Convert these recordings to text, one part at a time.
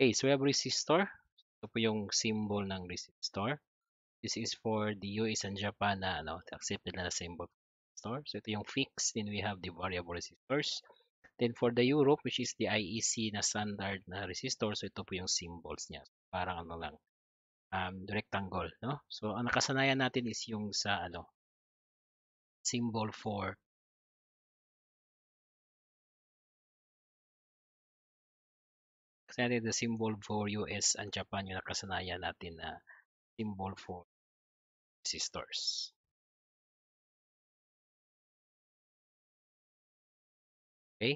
Okay, so we have resistor. Ito po yung symbol ng resistor. This is for the US and Japan na ano, accepted na, na symbol resistor. So ito yung fixed. Then we have the variable resistors. Then for the Europe, which is the IEC na standard na resistor, so ito po yung symbols niya. Parang ano lang, um, rectangle. No? So ang nakasanayan natin is yung sa ano, symbol for natin the symbol for US and Japan yung nakasanayan natin na symbol for sisters. Okay.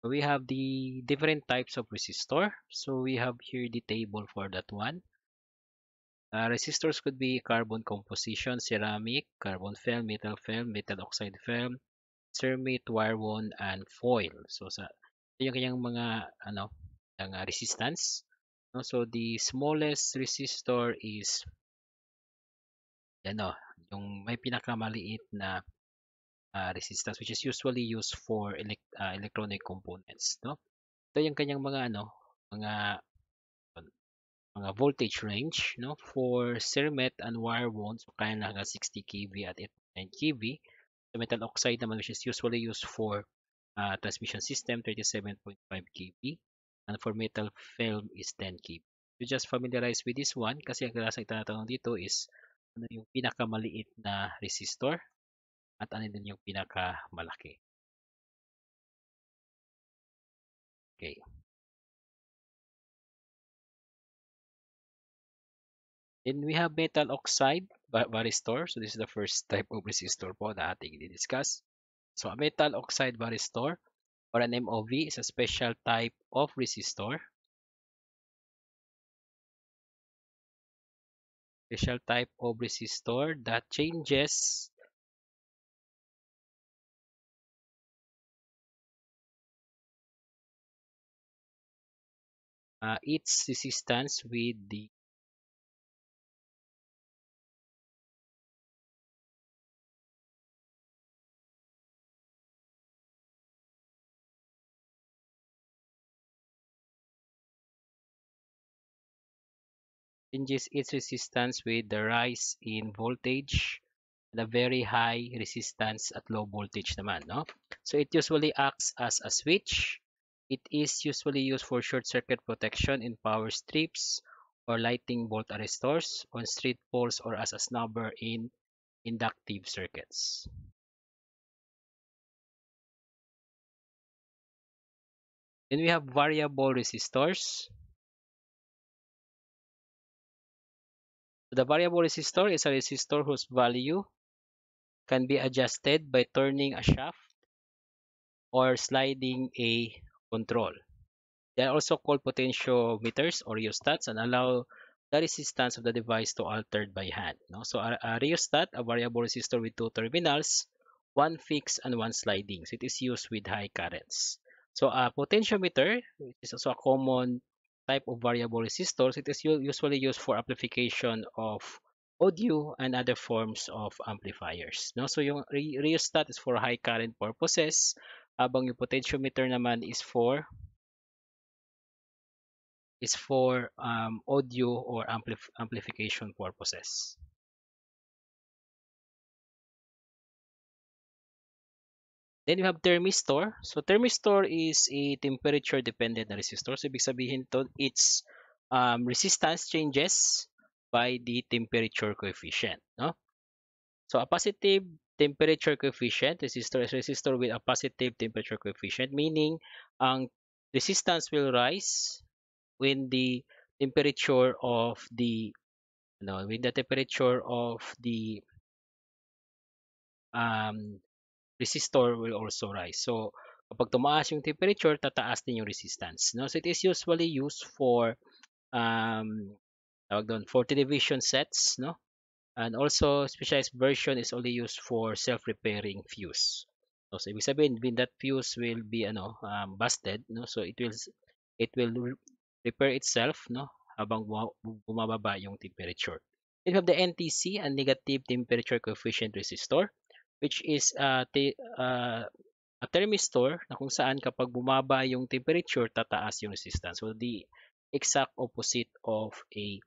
So We have the different types of resistor. So we have here the table for that one. Uh, resistors could be carbon composition, ceramic, carbon film, metal film, metal oxide film, cermate, wire wound, and foil. So sa yung kanyang mga ano, ng resistance. No? So the smallest resistor is ano, yung may pinakamaliit na uh, resistance which is usually used for elect uh, ah, electronic components, no? Ito yung kanyang mga ano, mga mga voltage range, no? For cermet and wire wound so kaya na hanggang 60 kV at 8.9 kV. the metal oxide naman which is usually used for uh, transmission system 37.5 kb and for metal film is 10 kb you just familiarize with this one kasi ang klaseng tinatanong dito is ano yung pinakamaliit na resistor at ano din yung pinakamalaki okay Then we have metal oxide varistor. So this is the first type of resistor po na ating i-discuss. So a metal oxide varistor or an MOV is a special type of resistor. Special type of resistor that changes uh, its resistance with the changes its resistance with the rise in voltage the very high resistance at low voltage naman no so it usually acts as a switch it is usually used for short circuit protection in power strips or lighting bolt arrestors on street poles or as a snubber in inductive circuits then we have variable resistors The variable resistor is a resistor whose value can be adjusted by turning a shaft or sliding a control. They are also called potentiometers or rheostats and allow the resistance of the device to altered by hand. No? So a, a rheostat, a variable resistor with two terminals, one fixed and one sliding. So it is used with high currents. So a potentiometer, which is also a common type of variable resistors, it is usually used for amplification of audio and other forms of amplifiers. No? So yung re rheostat is for high current purposes, habang yung potentiometer naman is for is for um, audio or ampli amplification purposes. Then you have thermistor. So thermistor is a temperature dependent resistor. So ibig sabihin to its um, resistance changes by the temperature coefficient. No? So a positive temperature coefficient resistor is resistor with a positive temperature coefficient meaning ang resistance will rise when the temperature of the no, with the temperature of the um, resistor will also rise. So, kapag tumaas yung temperature, tataas din yung resistance. No? So, it is usually used for um, tawag doon, for television sets. No? And also, specialized version is only used for self-repairing fuse. So, So, ibig sabihin, when that fuse will be ano, um, busted, no? so it will it will repair itself no? habang bumababa yung temperature. If we have the NTC, a negative temperature coefficient resistor which is a, te- uh, a thermistor na kung saan kapag bumaba yung temperature, tataas yung resistance. So the exact opposite of a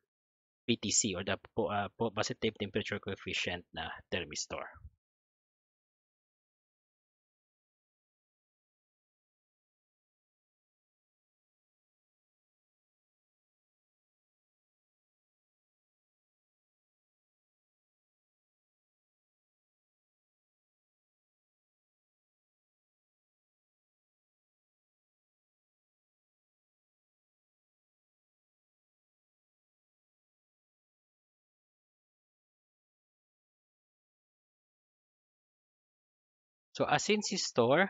PTC or the uh, positive temperature coefficient na thermistor. So a transistor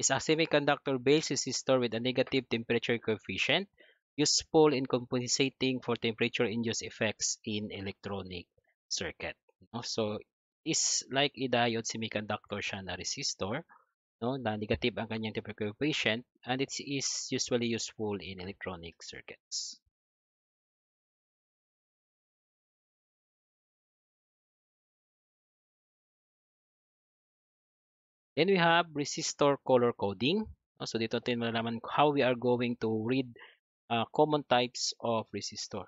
is a semiconductor based resistor with a negative temperature coefficient useful in compensating for temperature-induced effects in electronic circuit. No? So, is like a diode semiconductor siya na resistor no na negative ang kanyang temperature coefficient and it is usually useful in electronic circuits. Then we have resistor color coding. So dito natin malalaman how we are going to read uh, common types of resistor.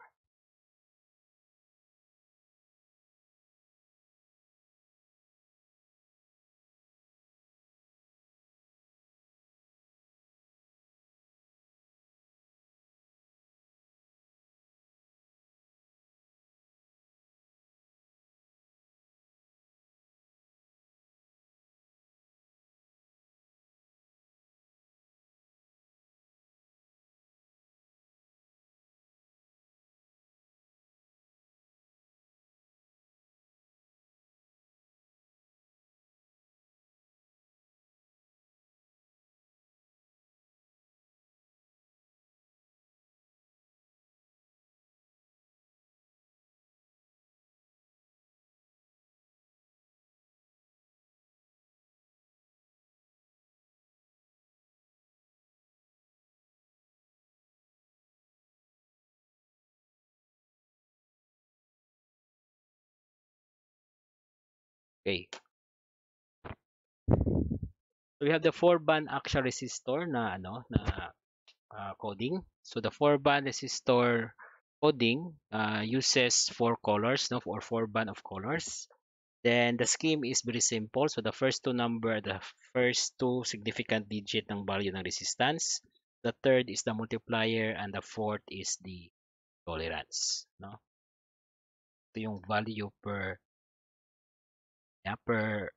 Okay. So we have the 4 band axial resistor na ano na uh, coding. So the 4 band resistor coding uh, uses four colors no or four band of colors. Then the scheme is very simple. So the first two number the first two significant digit ng value ng resistance. The third is the multiplier and the fourth is the tolerance, no? Ito yung value per upper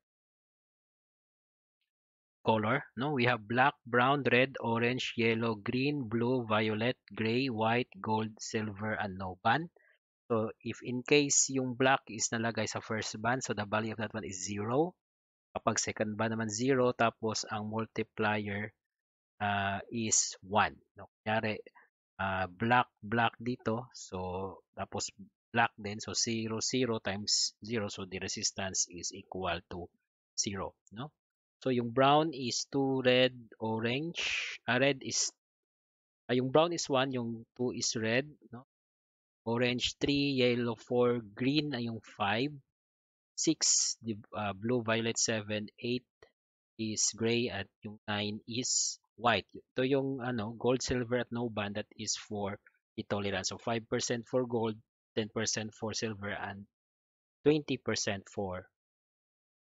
color. No, we have black, brown, red, orange, yellow, green, blue, violet, gray, white, gold, silver, and no band. So if in case yung black is nalagay sa first band, so the value of that one is 0. Kapag second band naman 0, tapos ang multiplier uh, is 1. No? kaya uh, ah, black, black dito. So, tapos black din. So 0, 0 times 0. So the resistance is equal to 0. No? So yung brown is 2, red, orange. Ah, red is, ah, yung brown is 1, yung 2 is red. No? Orange 3, yellow 4, green ay ah, yung 5. 6, the, uh, blue, violet 7, 8 is gray at yung 9 is white. Ito yung ano, gold, silver at no band that is for the tolerance. So 5% for gold, 10% for silver and 20% for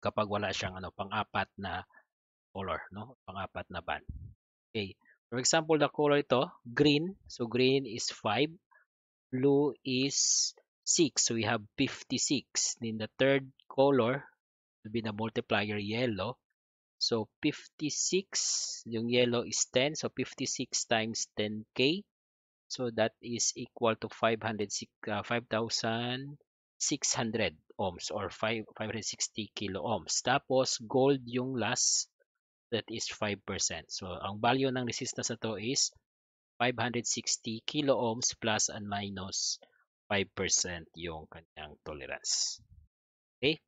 kapag wala siyang ano pang-apat na color, no? Pang-apat na band. Okay. For example, the color ito, green. So green is 5, blue is 6. So we have 56. Then the third color will be the multiplier yellow. So 56, yung yellow is 10. So 56 times 10k So that is equal to 500, uh, 5,600 ohms or 5, 560 kilo ohms. Tapos gold yung last that is 5%. So ang value ng resistance na to is 560 kilo ohms plus and minus 5% yung kanyang tolerance. Okay?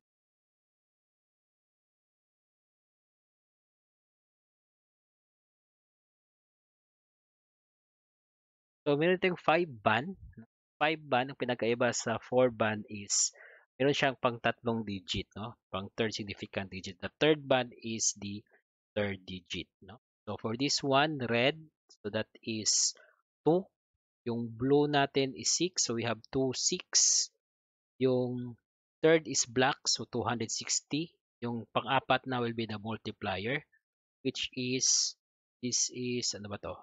So, meron tayong 5 band. 5 band, ang pinagkaiba sa 4 band is meron siyang pang tatlong digit, no? Pang third significant digit. The third band is the third digit, no? So, for this one, red, so that is 2. Yung blue natin is 6, so we have 2, Yung third is black, so 260. Yung pang-apat na will be the multiplier, which is, this is, ano ba to?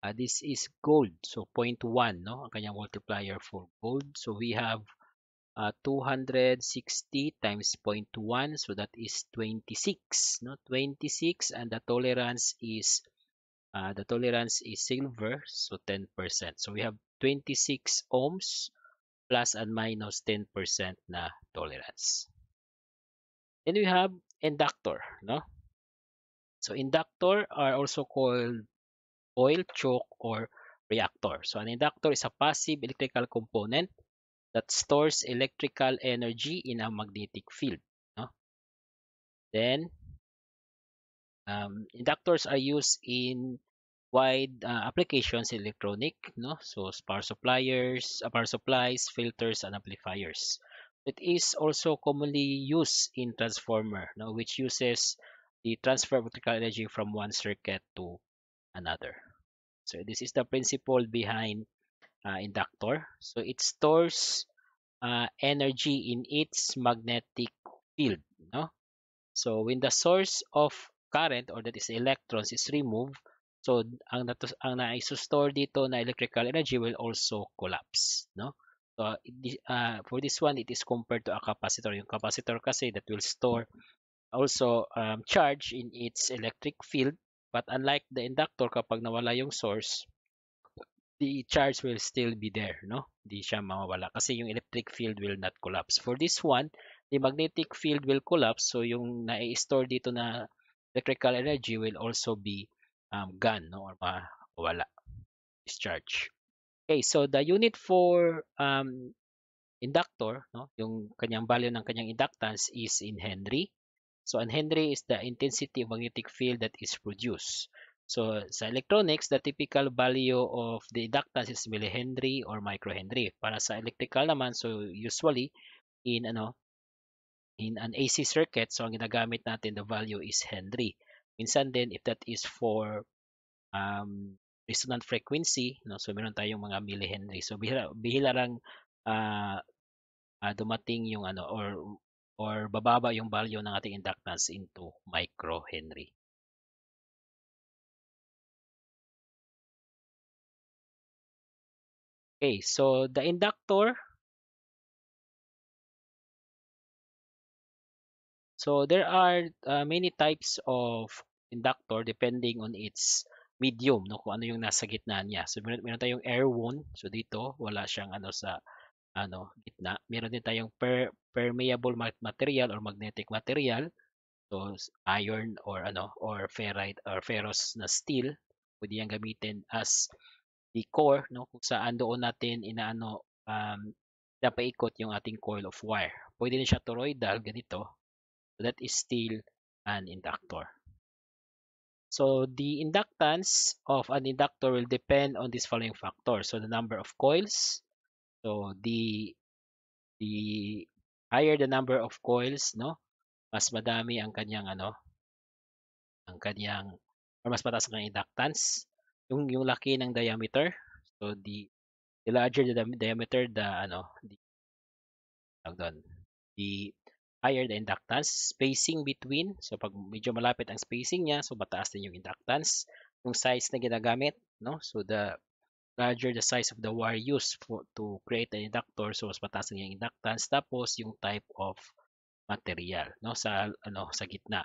Uh, this is gold, so 0.1, no? Ang kanyang multiplier for gold. So we have uh, 260 times 0.1, so that is 26, no? 26, and the tolerance is uh, the tolerance is silver, so 10%. So we have 26 ohms plus and minus 10% na tolerance. Then we have inductor, no? So inductor are also called coil, choke, or reactor. So an inductor is a passive electrical component that stores electrical energy in a magnetic field. No? Then, um, inductors are used in wide uh, applications electronic no so power suppliers uh, power supplies filters and amplifiers it is also commonly used in transformer no, which uses the transfer of electrical energy from one circuit to another So this is the principle behind uh, inductor. So it stores uh, energy in its magnetic field. No? So when the source of current or that is electrons is removed, so ang natus ang na-store dito na electrical energy will also collapse, no? So uh, for this one it is compared to a capacitor. Yung capacitor kasi that will store also um, charge in its electric field But unlike the inductor, kapag nawala yung source, the charge will still be there, no? Di siya mawawala kasi yung electric field will not collapse. For this one, the magnetic field will collapse so yung na-store dito na electrical energy will also be um, gone, no? Or mawawala, discharge. Okay, so the unit for um, inductor, no? Yung kanyang value ng kanyang inductance is in Henry. So, an Henry is the intensity of magnetic field that is produced. So, sa electronics, the typical value of the inductance is millihenry or microhenry. Para sa electrical naman, so usually in ano in an AC circuit, so ang ginagamit natin the value is henry. Minsan din if that is for um, resonant frequency, no, so meron tayong mga millihenry. So bihira, bihilarang uh, ah, uh, ah, dumating yung ano or or bababa yung value ng ating inductance into microhenry. Okay, so the inductor So there are uh, many types of inductor depending on its medium, no? kung ano yung nasa gitna niya. So meron, meron tayong air wound. So dito, wala siyang ano sa ano, gitna. Meron din tayong per, permeable material or magnetic material. So, iron or ano, or ferrite or ferrous na steel, pwede yang gamitin as the core, no? Kung saan doon natin inaano um, napaikot yung ating coil of wire. Pwede na siya toroidal, ganito. So that is still an inductor. So the inductance of an inductor will depend on these following factors. So the number of coils, So the the higher the number of coils, no? Mas madami ang kanyang ano, ang kanyang or mas mataas ang kanyang inductance, yung yung laki ng diameter. So the the larger the diameter, the ano, the doon, the higher the inductance, spacing between. So pag medyo malapit ang spacing niya, so mataas din yung inductance, yung size na ginagamit, no? So the larger the size of the wire used for, to create an inductor so mas mataas ang inductance tapos yung type of material no sa ano sa gitna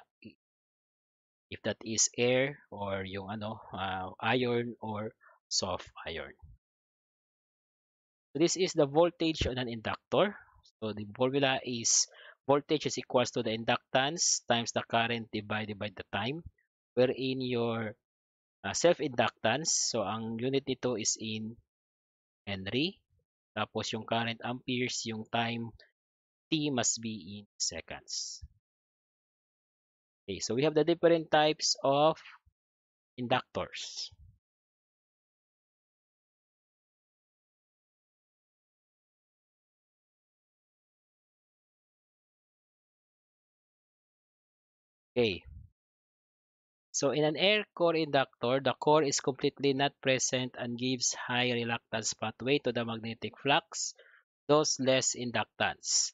if that is air or yung ano uh, iron or soft iron so this is the voltage on an inductor so the formula is voltage is equals to the inductance times the current divided by the time wherein your uh, self-inductance. So, ang unit nito is in Henry. Tapos, yung current amperes, yung time T must be in seconds. Okay, so we have the different types of inductors. Okay. So in an air core inductor, the core is completely not present and gives high reluctance pathway to the magnetic flux, thus less inductance.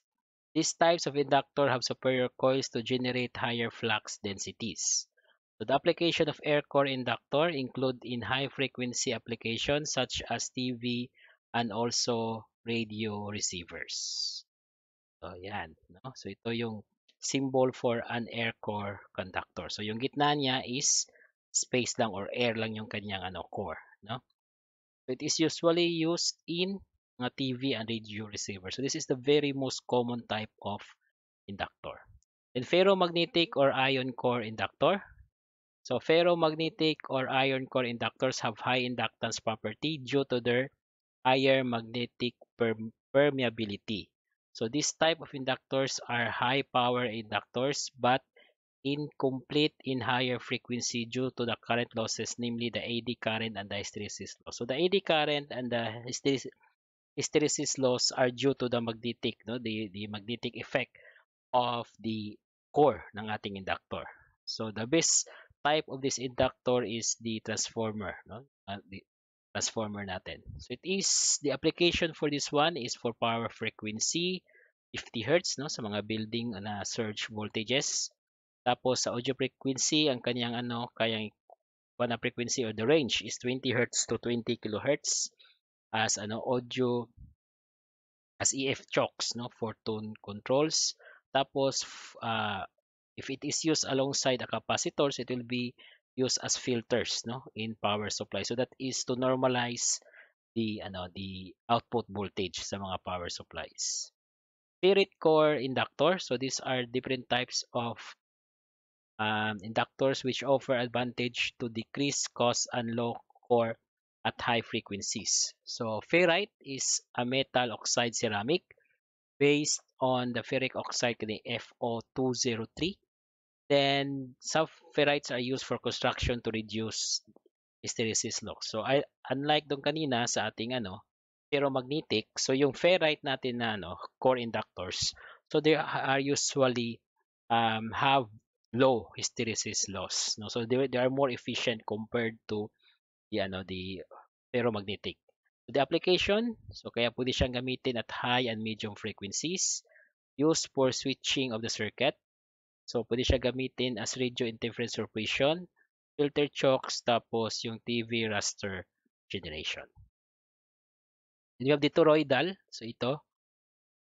These types of inductor have superior coils to generate higher flux densities. So the application of air core inductor include in high frequency applications such as TV and also radio receivers. So yan, no? So ito yung symbol for an air core conductor. So yung gitna niya is space lang or air lang yung kanyang ano core, no? It is usually used in mga TV and radio receiver. So this is the very most common type of inductor. And ferromagnetic or ion core inductor. So ferromagnetic or ion core inductors have high inductance property due to their higher magnetic permeability. So this type of inductors are high power inductors but incomplete in higher frequency due to the current losses namely the AD current and the hysteresis loss. So the AD current and the hysteresis, hysteresis loss are due to the magnetic no the the magnetic effect of the core ng ating inductor. So the best type of this inductor is the transformer no uh, the transformer natin. So it is, the application for this one is for power frequency, 50 Hz, no, sa mga building ah, na surge voltages. Tapos sa audio frequency, ang kanyang ano, kayang na frequency or the range is 20 Hz to 20 kHz as ano audio as EF chocks no for tone controls tapos uh, if it is used alongside a capacitor so it will be used as filters no in power supply so that is to normalize the ano the output voltage sa mga power supplies spirit core inductor so these are different types of um, inductors which offer advantage to decrease cost and low core at high frequencies so ferrite is a metal oxide ceramic based on the ferric oxide kini FO203 Then sulfurites are used for construction to reduce hysteresis loss. So I, unlike doon kanina sa ating ano, ferromagnetic, so yung ferrite natin na ano, core inductors, so they are usually um, have low hysteresis loss. No? So they, they are more efficient compared to the, ano, the ferromagnetic. So the application, so kaya pwede siyang gamitin at high and medium frequencies, used for switching of the circuit, So, pwede siya gamitin as radio interference suppression, filter chokes, tapos yung TV raster generation. Then you have ditoroidal. So, ito.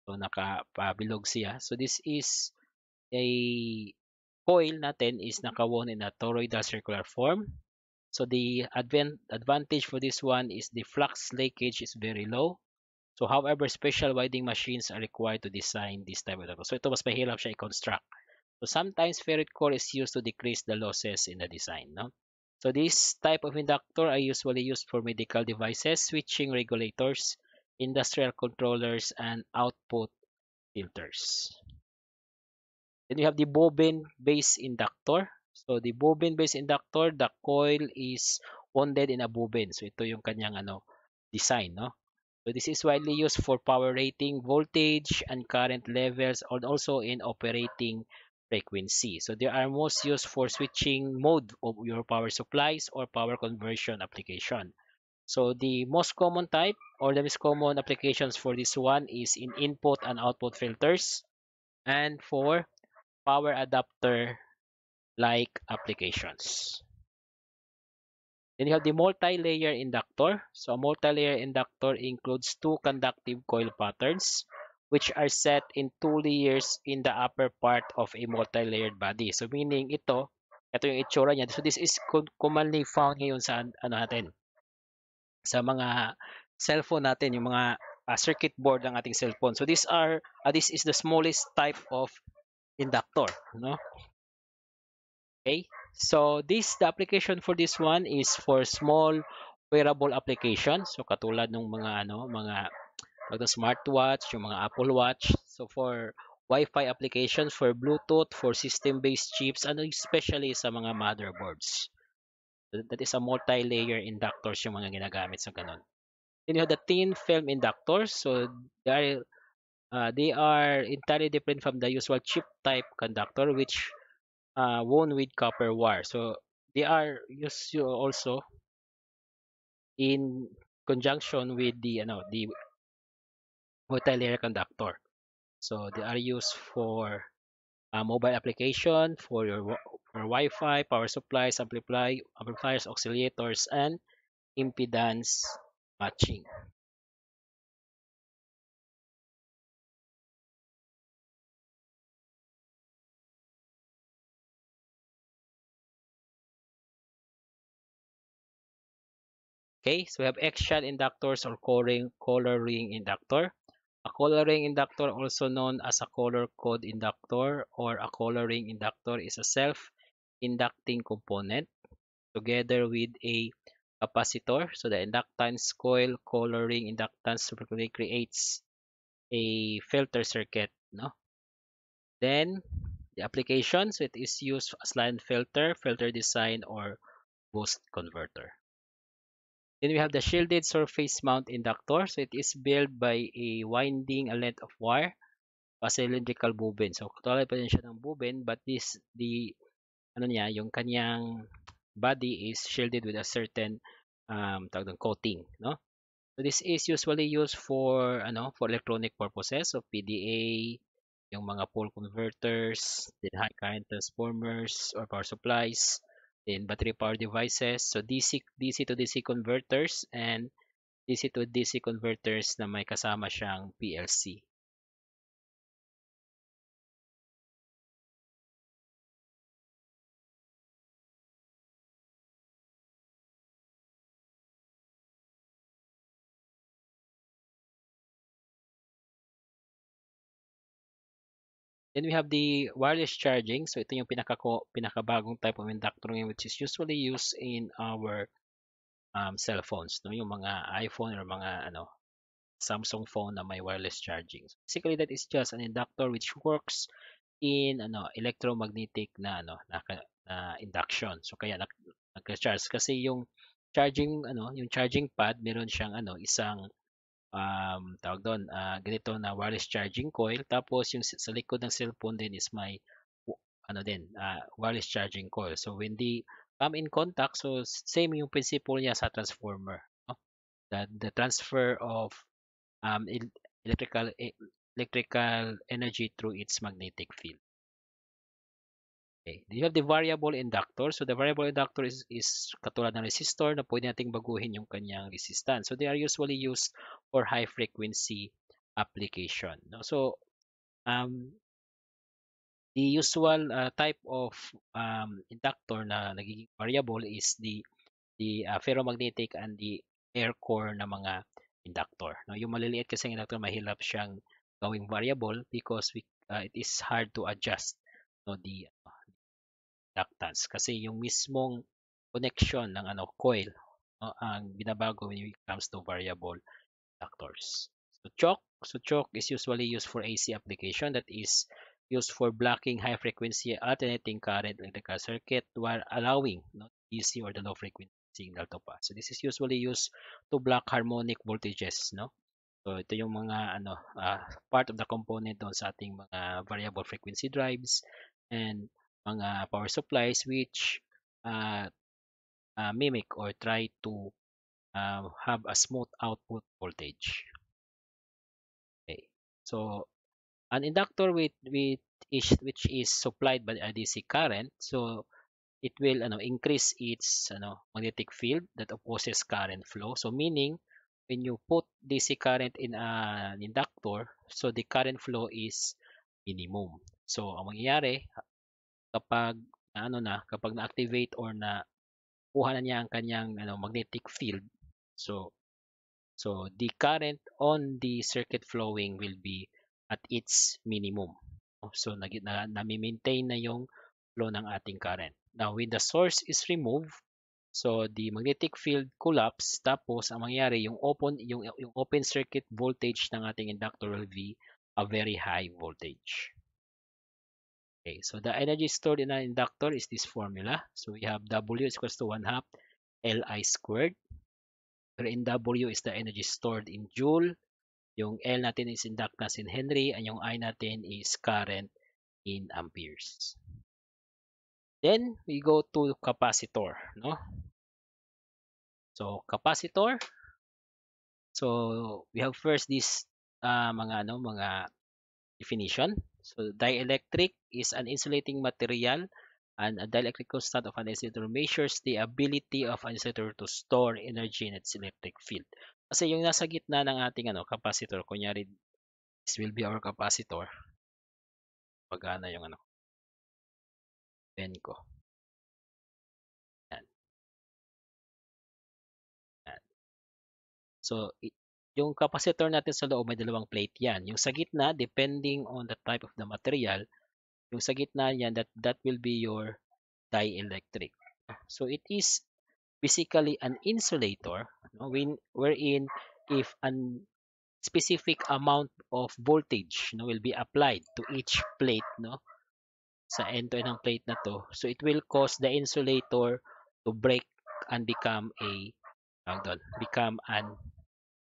So, nakapabilog siya. So, this is a coil natin is nakawound in a toroidal circular form. So, the advent, advantage for this one is the flux leakage is very low. So, however, special winding machines are required to design this type of coil. So, ito mas mahirap siya i-construct. So sometimes ferrite core is used to decrease the losses in the design. No? So this type of inductor are usually used for medical devices, switching regulators, industrial controllers, and output filters. Then we have the bobbin-based inductor. So the bobbin-based inductor, the coil is wounded in a bobbin. So ito yung kanyang ano, design. No? So this is widely used for power rating, voltage, and current levels, and also in operating frequency. So they are most used for switching mode of your power supplies or power conversion application. So the most common type or the most common applications for this one is in input and output filters and for power adapter like applications. Then you have the multi-layer inductor. So a multi-layer inductor includes two conductive coil patterns which are set in two layers in the upper part of a multi-layered body. So meaning ito, ito yung itsura niya. So this is commonly found ngayon sa ano natin. Sa mga cellphone natin, yung mga uh, circuit board ng ating cellphone. So these are uh, this is the smallest type of inductor, no? Okay? So this the application for this one is for small wearable application. So katulad ng mga ano, mga like the smartwatch, yung mga Apple Watch. So for Wi-Fi applications, for Bluetooth, for system-based chips, and especially sa mga motherboards. That is a multi-layer inductors yung mga ginagamit sa ganun. Then you have the thin film inductors. So they are, uh, they are entirely different from the usual chip type conductor which uh, wound with copper wire. So they are used also in conjunction with the you know, the mobile conductor. So they are used for a uh, mobile application, for your for Wi-Fi, power supplies, amplify, amplifiers, oscillators, and impedance matching. Okay, so we have action inductors or coloring, coloring inductor. A coloring inductor, also known as a color code inductor or a coloring inductor, is a self-inducting component together with a capacitor. So the inductance coil coloring inductance typically creates a filter circuit. No? Then the application, so it is used as line filter, filter design, or boost converter. Then we have the shielded surface mount inductor. So it is built by a winding a length of wire a cylindrical boobin. So katulad pa rin siya ng bobbin, but this the ano niya yung kanyang body is shielded with a certain um tawag coating, no? So this is usually used for ano for electronic purposes so PDA, yung mga pole converters, then high current transformers or power supplies, in battery power devices. So DC, DC to DC converters and DC to DC converters na may kasama siyang PLC. Then we have the wireless charging. So ito yung pinaka pinakabagong type of inductor ngayon which is usually used in our um, cell phones, no? Yung mga iPhone or mga ano Samsung phone na may wireless charging. So basically that is just an inductor which works in ano electromagnetic na ano na, na induction. So kaya nag nagcha-charge kasi yung charging ano, yung charging pad meron siyang ano isang um, tawag doon, uh, ganito na wireless charging coil. Tapos yung sa likod ng cellphone din is may ano din, uh, wireless charging coil. So when they come in contact, so same yung principle niya sa transformer. No? The, the transfer of um, electrical e, electrical energy through its magnetic field. Okay. You have the variable inductor. So the variable inductor is, is katulad ng resistor na pwede nating baguhin yung kanyang resistance. So they are usually used for high frequency application. No? So um, the usual uh, type of um, inductor na nagiging variable is the the uh, ferromagnetic and the air core na mga inductor. No, yung maliliit kasi inductor mahirap siyang gawing variable because we, uh, it is hard to adjust no the uh, reactance kasi yung mismong connection ng ano coil no, ang binabago when it comes to variable inductors. So choke, so choke is usually used for AC application that is used for blocking high frequency alternating current electrical circuit while allowing no, DC or the low frequency signal to pass. So this is usually used to block harmonic voltages, no? So ito yung mga ano uh, part of the component doon sa ating mga variable frequency drives and mga power supplies which uh, ah, uh, ah, mimic or try to uh, have a smooth output voltage. Okay, so an inductor with with is which is supplied by a DC current, so it will ano, increase its ano, magnetic field that opposes current flow. So meaning when you put DC current in an inductor, so the current flow is minimum. So ang mangyayari, kapag ano na, kapag na-activate or na kuha na niya ang kanyang ano, magnetic field. So, so the current on the circuit flowing will be at its minimum. So, nag, na, nami-maintain na yung flow ng ating current. Now, when the source is removed, so the magnetic field collapse, tapos ang mangyayari yung open, yung, yung open circuit voltage ng ating inductor will be a very high voltage. Okay, so the energy stored in an inductor is this formula. So we have W is equals to 1 half Li squared. Pero in W is the energy stored in joule. Yung L natin is inductance in Henry and yung I natin is current in amperes. Then we go to capacitor, no? So capacitor. So we have first this uh, mga ano, mga definition. So dielectric is an insulating material and a dielectric constant of an insulator measures the ability of an insulator to store energy in its electric field. Kasi yung nasa gitna ng ating ano, capacitor, kunyari this will be our capacitor. Pagana yung ano, pen ko. Yan. Yan. So, yung capacitor natin sa loob, may dalawang plate yan. Yung sa gitna, depending on the type of the material, yung sa gitna yan, that, that will be your dielectric. So it is basically an insulator no, when, wherein if a specific amount of voltage no, will be applied to each plate no, sa end to end ng plate na to, so it will cause the insulator to break and become a doon, become an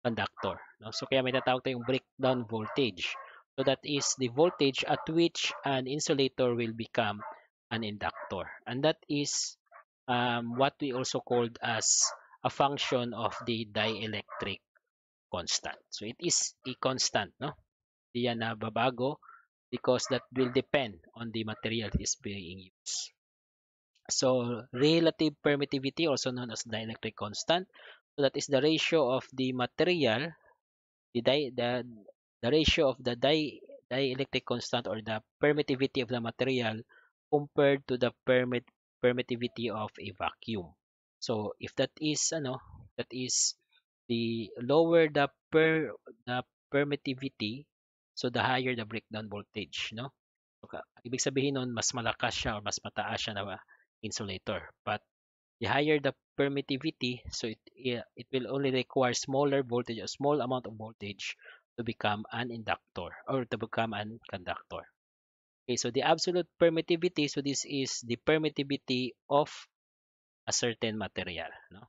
conductor. No? So kaya may tatawag tayong breakdown voltage. So that is the voltage at which an insulator will become an inductor. And that is um, what we also called as a function of the dielectric constant. So it is a constant, no? Hindi yan nababago because that will depend on the material that is being used. So relative permittivity, also known as dielectric constant. So that is the ratio of the material, the, di the, the ratio of the di dielectric constant or the permittivity of the material compared to the permit permittivity of a vacuum. So if that is ano, that is the lower the per the permittivity, so the higher the breakdown voltage, no? Okay. Ibig sabihin nun, mas malakas siya or mas mataas siya na insulator. But the higher the permittivity, so it, it will only require smaller voltage, a small amount of voltage to become an inductor or to become an conductor. Okay, so the absolute permittivity, so this is the permittivity of a certain material. No?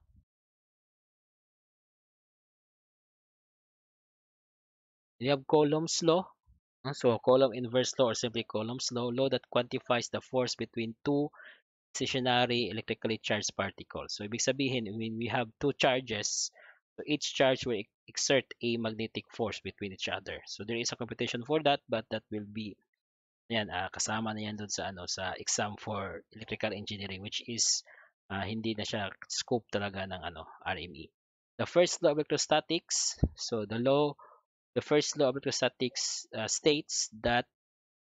We have Coulomb's law. So Coulomb inverse law or simply Coulomb's law, law that quantifies the force between two stationary electrically charged particles. So ibig sabihin, when we have two charges, so each charge will exert a magnetic force between each other. So there is a computation for that, but that will be yan, uh, kasama na yan doon sa, ano, sa exam for electrical engineering, which is uh, hindi na siya scope talaga ng ano, RME. The first law of electrostatics, so the law, the first law of electrostatics uh, states that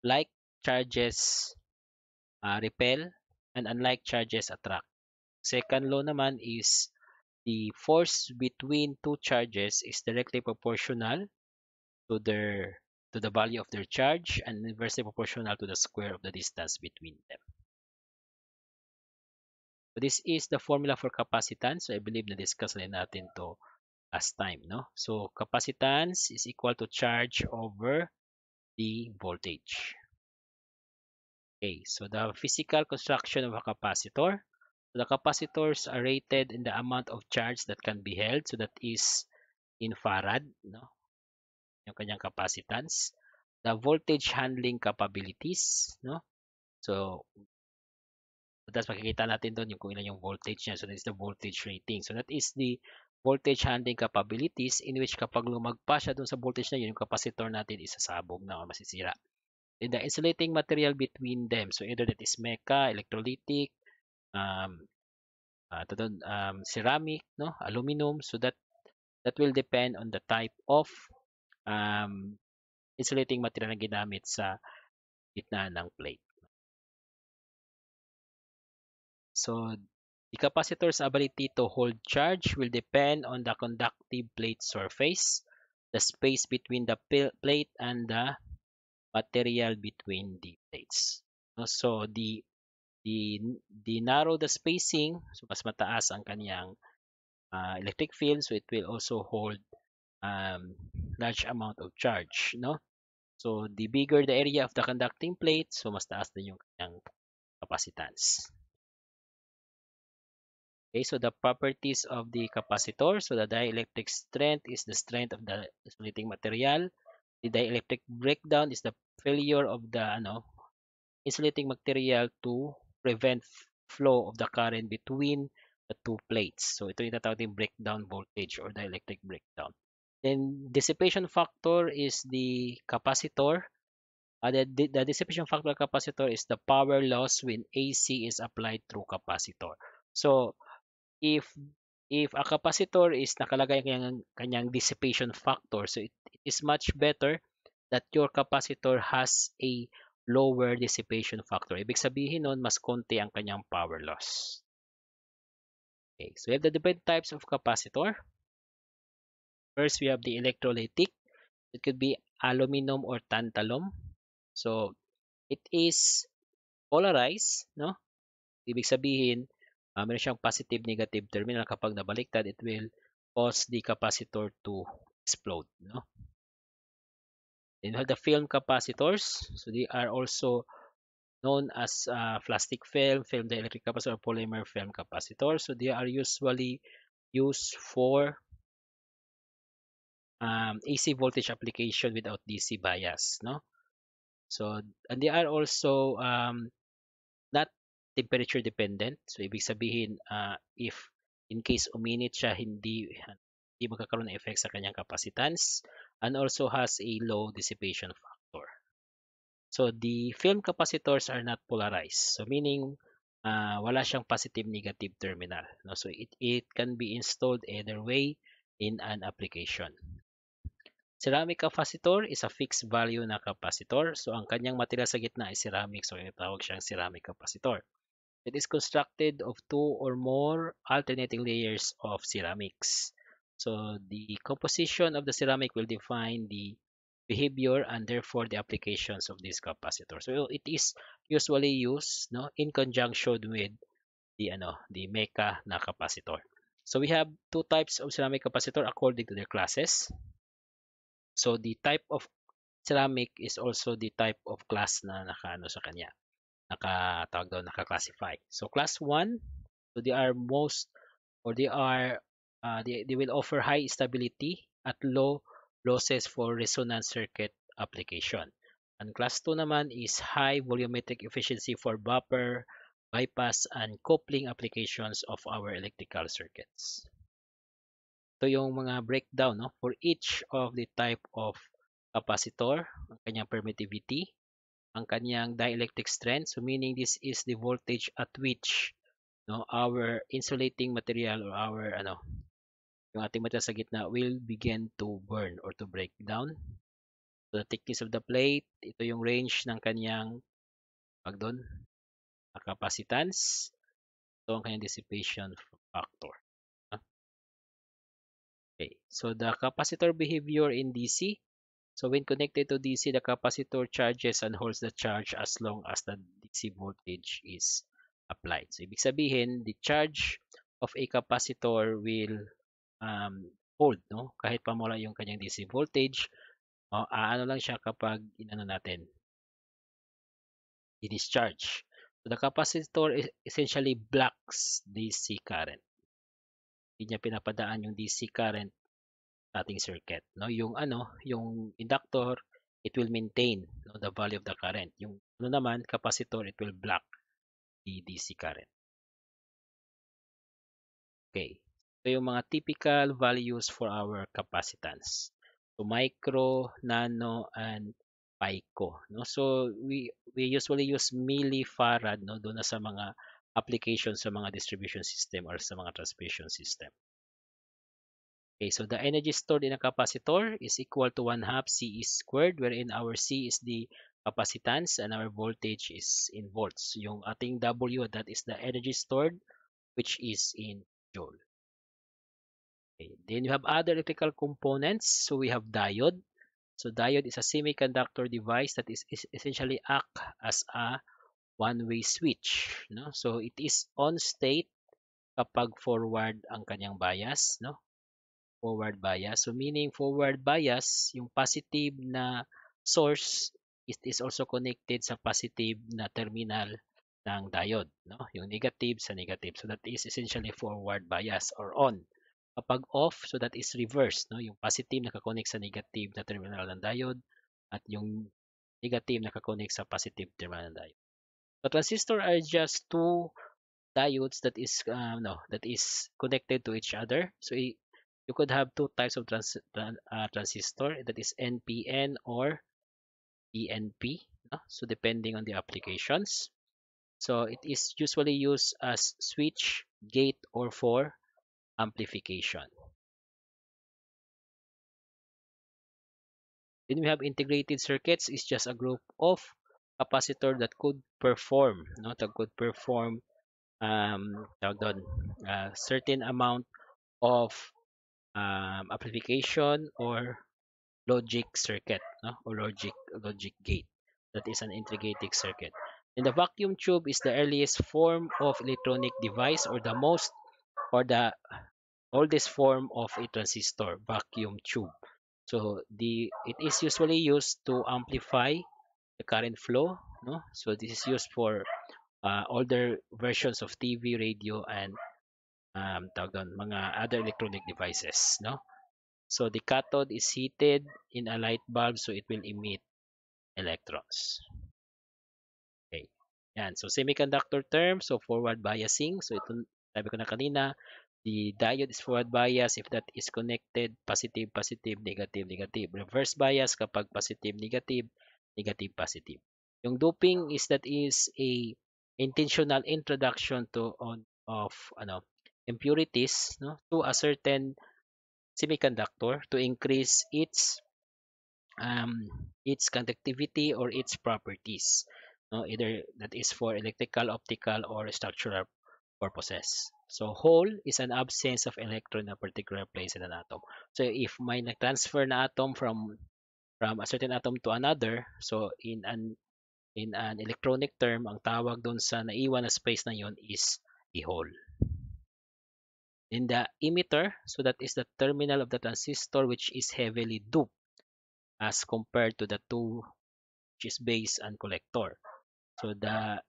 like charges uh, repel and unlike charges attract. Second law naman is the force between two charges is directly proportional to their to the value of their charge and inversely proportional to the square of the distance between them. So this is the formula for capacitance. So I believe na discuss na natin to last time, no? So capacitance is equal to charge over the voltage. Okay, so the physical construction of a capacitor. The capacitors are rated in the amount of charge that can be held. So that is in farad, no? yung kanyang capacitance. The voltage handling capabilities, no? So, tapos makikita natin doon yung kung ilan yung voltage niya. So, that is the voltage rating. So, that is the voltage handling capabilities in which kapag lumagpa siya doon sa voltage na yun, yung capacitor natin isasabog na o masisira in the insulating material between them. So either that is mecha, electrolytic, um, uh, um, ceramic, no, aluminum. So that that will depend on the type of um, insulating material na ginamit sa gitna ng plate. So the capacitor's ability to hold charge will depend on the conductive plate surface, the space between the plate and the material between the plates. So the the the narrow the spacing, so mas mataas ang kaniyang uh, electric field so it will also hold um, large amount of charge, no? So the bigger the area of the conducting plate, so mas taas din yung kaniyang capacitance. Okay, so the properties of the capacitor, so the dielectric strength is the strength of the insulating material. The dielectric breakdown is the failure of the ano, insulating material to prevent flow of the current between the two plates. So ito yung tatawag breakdown voltage or dielectric breakdown. Then dissipation factor is the capacitor. Uh, the, the dissipation factor capacitor is the power loss when AC is applied through capacitor. So if if a capacitor is nakalagay ang kanyang, kanyang dissipation factor, so it, it is much better that your capacitor has a lower dissipation factor. Ibig sabihin nun, mas konti ang kanyang power loss. Okay, so we have the different types of capacitor. First, we have the electrolytic. It could be aluminum or tantalum. So, it is polarized, no? Ibig sabihin, uh, meron siyang positive-negative terminal. Kapag nabaliktad, it will cause the capacitor to explode. No? Then you have the film capacitors. So they are also known as uh, plastic film, film dielectric capacitor, or polymer film capacitor. So they are usually used for um, AC voltage application without DC bias. No? So and they are also um, temperature dependent. So ibig sabihin uh, if in case uminit siya hindi hindi magkakaroon ng effect sa kanyang capacitance and also has a low dissipation factor. So the film capacitors are not polarized. So meaning uh, wala siyang positive negative terminal. No? So it, it can be installed either way in an application. Ceramic capacitor is a fixed value na capacitor. So ang kanyang material sa gitna ay ceramic. So tawag siyang ceramic capacitor. It is constructed of two or more alternating layers of ceramics. So the composition of the ceramic will define the behavior and therefore the applications of this capacitor. So it is usually used no, in conjunction with the, ano, the mecha na capacitor. So we have two types of ceramic capacitor according to their classes. So the type of ceramic is also the type of class na nakaano sa kanya naka tawag doon naka-classify. So class 1, so they are most or they are uh, they, they will offer high stability at low losses for resonance circuit application. And class 2 naman is high volumetric efficiency for buffer, bypass, and coupling applications of our electrical circuits. So, yung mga breakdown no? for each of the type of capacitor, ang kanyang permittivity, ang kanyang dielectric strength. So meaning this is the voltage at which no our insulating material or our ano yung ating material sa gitna will begin to burn or to break down. So the thickness of the plate, ito yung range ng kanyang pag doon, capacitance. Ito ang kanyang dissipation factor. Okay, so the capacitor behavior in DC So when connected to DC, the capacitor charges and holds the charge as long as the DC voltage is applied. So ibig sabihin, the charge of a capacitor will um, hold, no? Kahit pa mula yung kanyang DC voltage, o, aano lang siya kapag inano natin, i-discharge. So the capacitor essentially blocks DC current. Hindi niya pinapadaan yung DC current ating circuit no yung ano yung inductor it will maintain no, the value of the current yung ano naman capacitor it will block the DC current okay so yung mga typical values for our capacitance so micro nano and pico no so we we usually use millifarad no doon sa mga application sa mga distribution system or sa mga transmission system Okay, so the energy stored in a capacitor is equal to 1 half C is squared wherein our C is the capacitance and our voltage is in volts. Yung ating W, that is the energy stored which is in joule. Okay, then you have other electrical components. So we have diode. So diode is a semiconductor device that is, is essentially act as a one-way switch. No? So it is on state kapag forward ang kanyang bias. No? forward bias. So meaning forward bias, yung positive na source it is also connected sa positive na terminal ng diode, no? Yung negative sa negative. So that is essentially forward bias or on. Kapag off, so that is reverse, no? Yung positive nakakonek sa negative na terminal ng diode at yung negative nakakonek sa positive terminal ng diode. So transistor are just two diodes that is um, ah, no, that is connected to each other. So you could have two types of trans uh, transistor that is NPN or PNP no? so depending on the applications so it is usually used as switch gate or for amplification then we have integrated circuits is just a group of capacitor that could perform no that could perform um, uh, certain amount of um, application or logic circuit no? or logic logic gate that is an integrating circuit and the vacuum tube is the earliest form of electronic device or the most or the oldest form of a transistor vacuum tube so the it is usually used to amplify the current flow no so this is used for uh, older versions of tv radio and um, tawag doon, mga other electronic devices, no? So the cathode is heated in a light bulb so it will emit electrons. Okay. Yan. So semiconductor term, so forward biasing. So ito sabi ko na kanina, the diode is forward bias if that is connected positive positive negative negative. Reverse bias kapag positive negative negative positive. Yung doping is that is a intentional introduction to on of ano impurities no, to a certain semiconductor to increase its um, its conductivity or its properties no, either that is for electrical optical or structural purposes so hole is an absence of electron in a particular place in an atom so if may nagtransfer na atom from from a certain atom to another so in an in an electronic term ang tawag doon sa naiwan na space na yon is a hole and the emitter so that is the terminal of the transistor which is heavily doped as compared to the two which is base and collector so the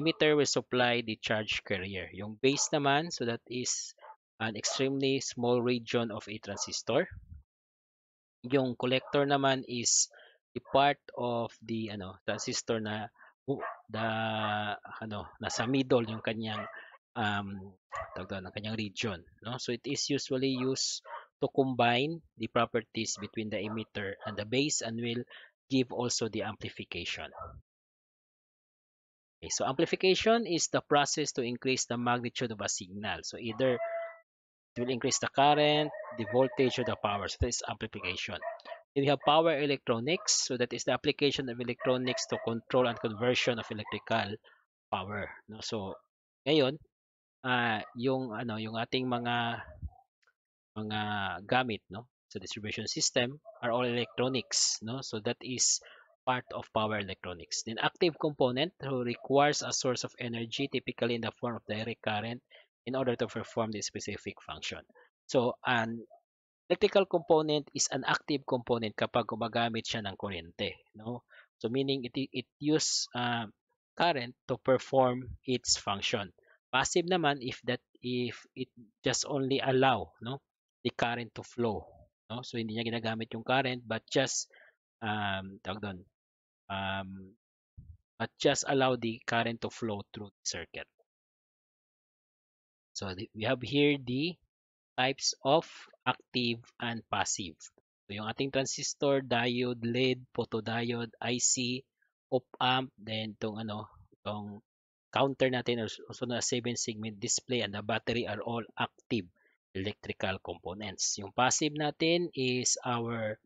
emitter will supply the charge carrier yung base naman so that is an extremely small region of a transistor yung collector naman is the part of the ano transistor na oh, the ano nasa middle yung kanyang um, tawag ng kanyang region. No? So it is usually used to combine the properties between the emitter and the base and will give also the amplification. Okay, so amplification is the process to increase the magnitude of a signal. So either it will increase the current, the voltage, or the power. So that is amplification. Then we have power electronics. So that is the application of electronics to control and conversion of electrical power. No? So ngayon, uh, yung ano, yung ating mga mga gamit, no? So distribution system are all electronics, no? So that is part of power electronics. Then active component who requires a source of energy typically in the form of direct current in order to perform the specific function. So an electrical component is an active component kapag gumagamit siya ng kuryente, no? So meaning it it use uh, current to perform its function. Passive naman if that if it just only allow no the current to flow no so hindi niya ginagamit yung current but just um tawag doon um but just allow the current to flow through the circuit so we have here the types of active and passive so yung ating transistor diode led photodiode IC op amp then tong ano tong counter natin or also na 7 segment display and the battery are all active electrical components. Yung passive natin is our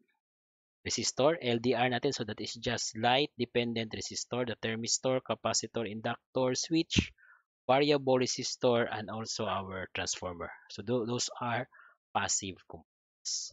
resistor, LDR natin. So that is just light-dependent resistor, the thermistor, capacitor, inductor, switch, variable resistor, and also our transformer. So th those are passive components.